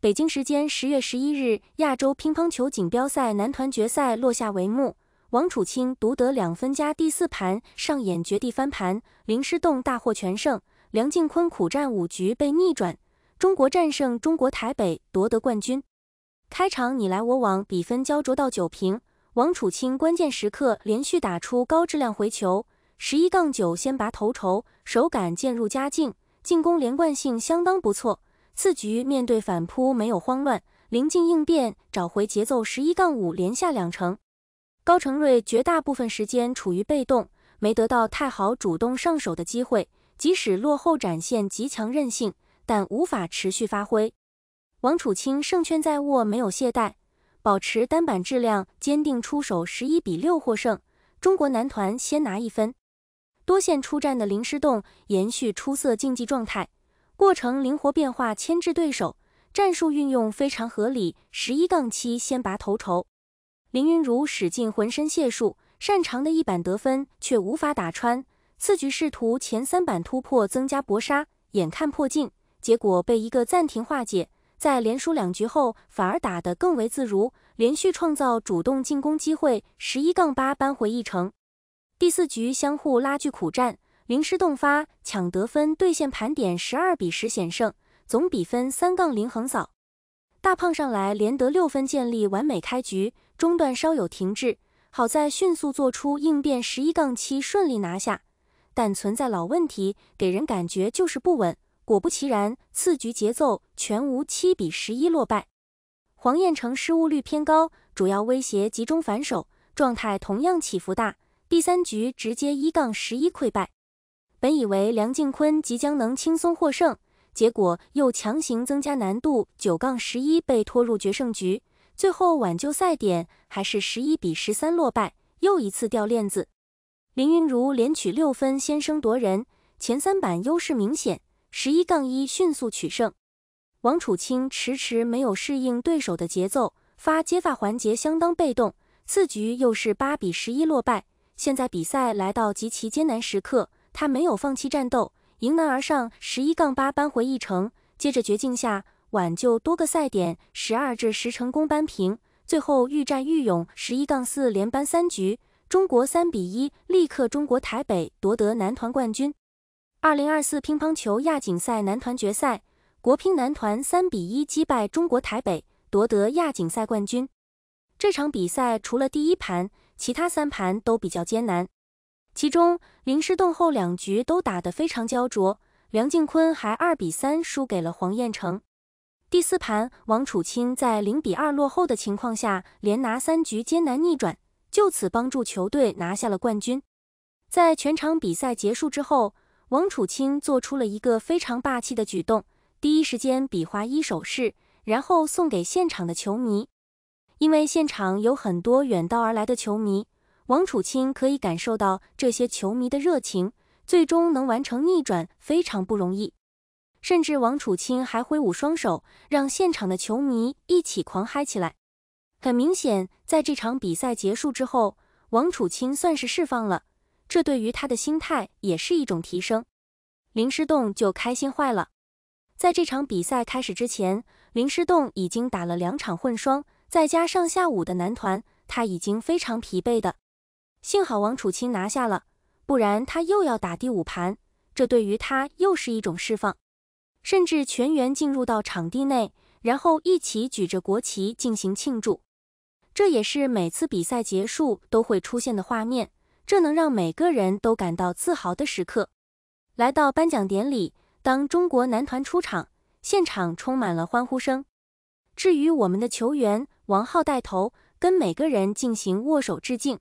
北京时间十月十一日，亚洲乒乓球锦标赛男团决赛落下帷幕。王楚钦独得两分加第四盘上演绝地翻盘，林诗栋大获全胜，梁靖昆苦战五局被逆转，中国战胜中国台北夺得冠军。开场你来我往，比分焦灼到九平，王楚钦关键时刻连续打出高质量回球，十一杠九先拔头筹。手感渐入佳境，进攻连贯性相当不错。次局面对反扑没有慌乱，临近应变找回节奏，十一杠五连下两城。高成睿绝大部分时间处于被动，没得到太好主动上手的机会。即使落后，展现极强韧性，但无法持续发挥。王楚钦胜券在握，没有懈怠，保持单板质量，坚定出手，十一比六获胜。中国男团先拿一分。多线出战的林诗栋延续出色竞技状态，过程灵活变化牵制对手，战术运用非常合理。十一杠七先拔头筹，林昀儒使尽浑身解数，擅长的一板得分却无法打穿。次局试图前三板突破增加搏杀，眼看破镜，结果被一个暂停化解。在连输两局后，反而打得更为自如，连续创造主动进攻机会，十一杠八扳回一城。第四局相互拉锯苦战，林师动发抢得分，对线盘点十二比十险胜，总比分三杠零横扫。大胖上来连得六分，建立完美开局，中段稍有停滞，好在迅速做出应变，十一杠七顺利拿下。但存在老问题，给人感觉就是不稳。果不其然，次局节奏全无，七比十一落败。黄彦成失误率偏高，主要威胁集中反手，状态同样起伏大。第三局直接一杠十一溃败，本以为梁靖昆即将能轻松获胜，结果又强行增加难度，九杠十一被拖入决胜局，最后挽救赛点还是十一比十三落败，又一次掉链子。林昀儒连取六分先声夺人，前三板优势明显，十一杠一迅速取胜。王楚钦迟迟没有适应对手的节奏，发接发环节相当被动，次局又是八比十一落败。现在比赛来到极其艰难时刻，他没有放弃战斗，迎难而上，十一杠八扳回一城。接着绝境下挽救多个赛点，十二至十成功扳平。最后愈战愈勇，十一杠四连扳三局，中国三比一力克中国台北，夺得男团冠军。二零二四乒乓球亚锦赛男团决赛，国乒男团三比一击败中国台北，夺得亚锦赛冠军。这场比赛除了第一盘。其他三盘都比较艰难，其中林诗栋后两局都打得非常焦灼，梁靖昆还二比三输给了黄彦诚。第四盘，王楚钦在零比二落后的情况下，连拿三局艰难逆转，就此帮助球队拿下了冠军。在全场比赛结束之后，王楚钦做出了一个非常霸气的举动，第一时间比划一手势，然后送给现场的球迷。因为现场有很多远道而来的球迷，王楚钦可以感受到这些球迷的热情，最终能完成逆转非常不容易。甚至王楚钦还挥舞双手，让现场的球迷一起狂嗨起来。很明显，在这场比赛结束之后，王楚钦算是释放了，这对于他的心态也是一种提升。林诗栋就开心坏了。在这场比赛开始之前，林诗栋已经打了两场混双。再加上下午的男团，他已经非常疲惫的。幸好王楚钦拿下了，不然他又要打第五盘，这对于他又是一种释放。甚至全员进入到场地内，然后一起举着国旗进行庆祝，这也是每次比赛结束都会出现的画面。这能让每个人都感到自豪的时刻。来到颁奖典礼，当中国男团出场，现场充满了欢呼声。至于我们的球员。王浩带头跟每个人进行握手致敬，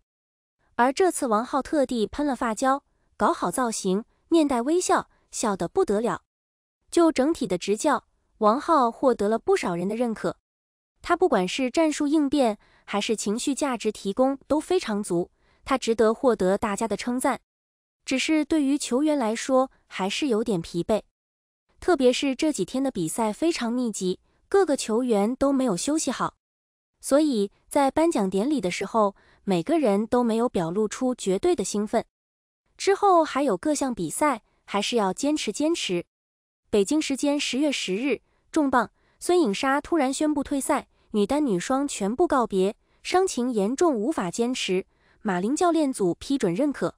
而这次王浩特地喷了发胶，搞好造型，面带微笑，笑得不得了。就整体的执教，王浩获得了不少人的认可。他不管是战术应变，还是情绪价值提供都非常足，他值得获得大家的称赞。只是对于球员来说，还是有点疲惫，特别是这几天的比赛非常密集，各个球员都没有休息好。所以在颁奖典礼的时候，每个人都没有表露出绝对的兴奋。之后还有各项比赛，还是要坚持坚持。北京时间十月十日，重磅：孙颖莎突然宣布退赛，女单、女双全部告别，伤情严重无法坚持。马琳教练组批准认可。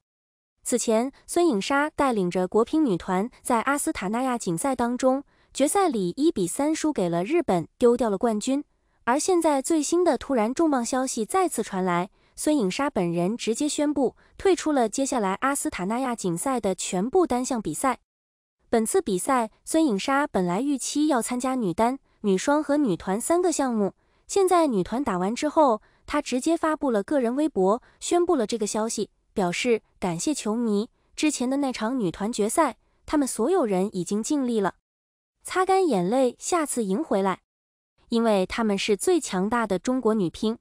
此前，孙颖莎带领着国乒女团在阿斯塔纳亚锦赛当中，决赛里一比三输给了日本，丢掉了冠军。而现在最新的突然重磅消息再次传来，孙颖莎本人直接宣布退出了接下来阿斯塔纳亚锦赛的全部单项比赛。本次比赛，孙颖莎本来预期要参加女单、女双和女团三个项目，现在女团打完之后，她直接发布了个人微博，宣布了这个消息，表示感谢球迷。之前的那场女团决赛，他们所有人已经尽力了，擦干眼泪，下次赢回来。因为她们是最强大的中国女乒。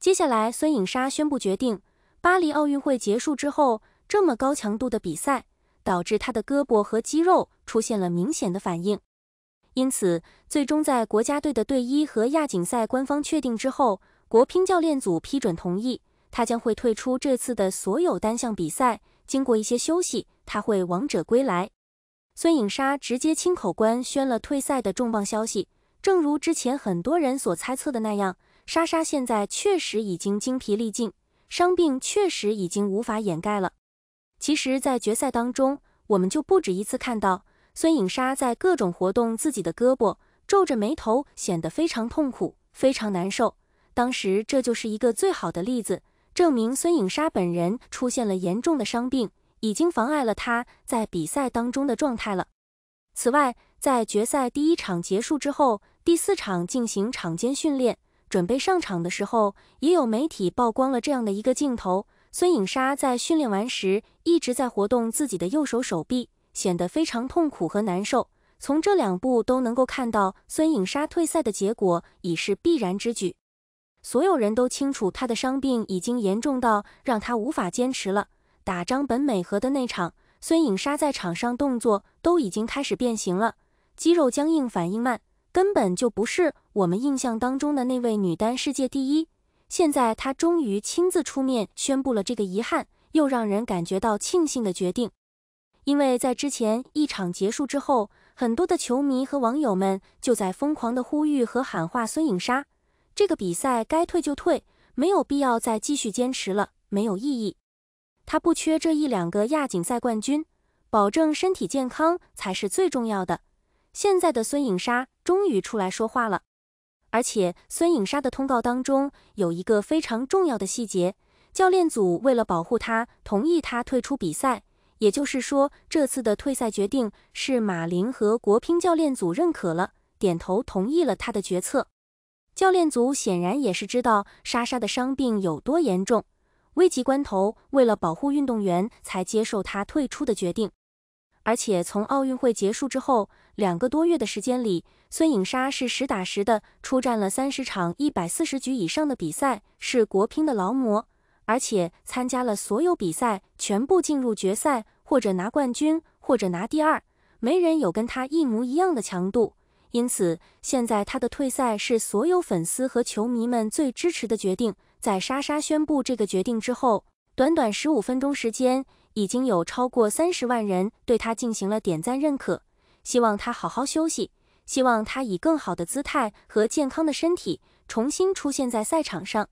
接下来，孙颖莎宣布决定：巴黎奥运会结束之后，这么高强度的比赛导致她的胳膊和肌肉出现了明显的反应，因此最终在国家队的队医和亚锦赛官方确定之后，国乒教练组批准同意她将会退出这次的所有单项比赛。经过一些休息，她会王者归来。孙颖莎直接亲口官宣了退赛的重磅消息。正如之前很多人所猜测的那样，莎莎现在确实已经精疲力尽，伤病确实已经无法掩盖了。其实，在决赛当中，我们就不止一次看到孙颖莎在各种活动自己的胳膊，皱着眉头，显得非常痛苦，非常难受。当时，这就是一个最好的例子，证明孙颖莎本人出现了严重的伤病，已经妨碍了她在比赛当中的状态了。此外，在决赛第一场结束之后，第四场进行场间训练，准备上场的时候，也有媒体曝光了这样的一个镜头：孙颖莎在训练完时一直在活动自己的右手手臂，显得非常痛苦和难受。从这两步都能够看到，孙颖莎退赛的结果已是必然之举。所有人都清楚，她的伤病已经严重到让她无法坚持了。打张本美和的那场，孙颖莎在场上动作都已经开始变形了。肌肉僵硬，反应慢，根本就不是我们印象当中的那位女单世界第一。现在她终于亲自出面宣布了这个遗憾又让人感觉到庆幸的决定，因为在之前一场结束之后，很多的球迷和网友们就在疯狂的呼吁和喊话孙颖莎，这个比赛该退就退，没有必要再继续坚持了，没有意义。她不缺这一两个亚锦赛冠军，保证身体健康才是最重要的。现在的孙颖莎终于出来说话了，而且孙颖莎的通告当中有一个非常重要的细节，教练组为了保护她，同意她退出比赛。也就是说，这次的退赛决定是马琳和国乒教练组认可了，点头同意了她的决策。教练组显然也是知道莎莎的伤病有多严重，危急关头，为了保护运动员，才接受她退出的决定。而且从奥运会结束之后。两个多月的时间里，孙颖莎是实打实的出战了三十场一百四十局以上的比赛，是国乒的劳模，而且参加了所有比赛，全部进入决赛或者拿冠军或者拿第二，没人有跟她一模一样的强度。因此，现在她的退赛是所有粉丝和球迷们最支持的决定。在莎莎宣布这个决定之后，短短十五分钟时间，已经有超过三十万人对她进行了点赞认可。希望他好好休息，希望他以更好的姿态和健康的身体重新出现在赛场上。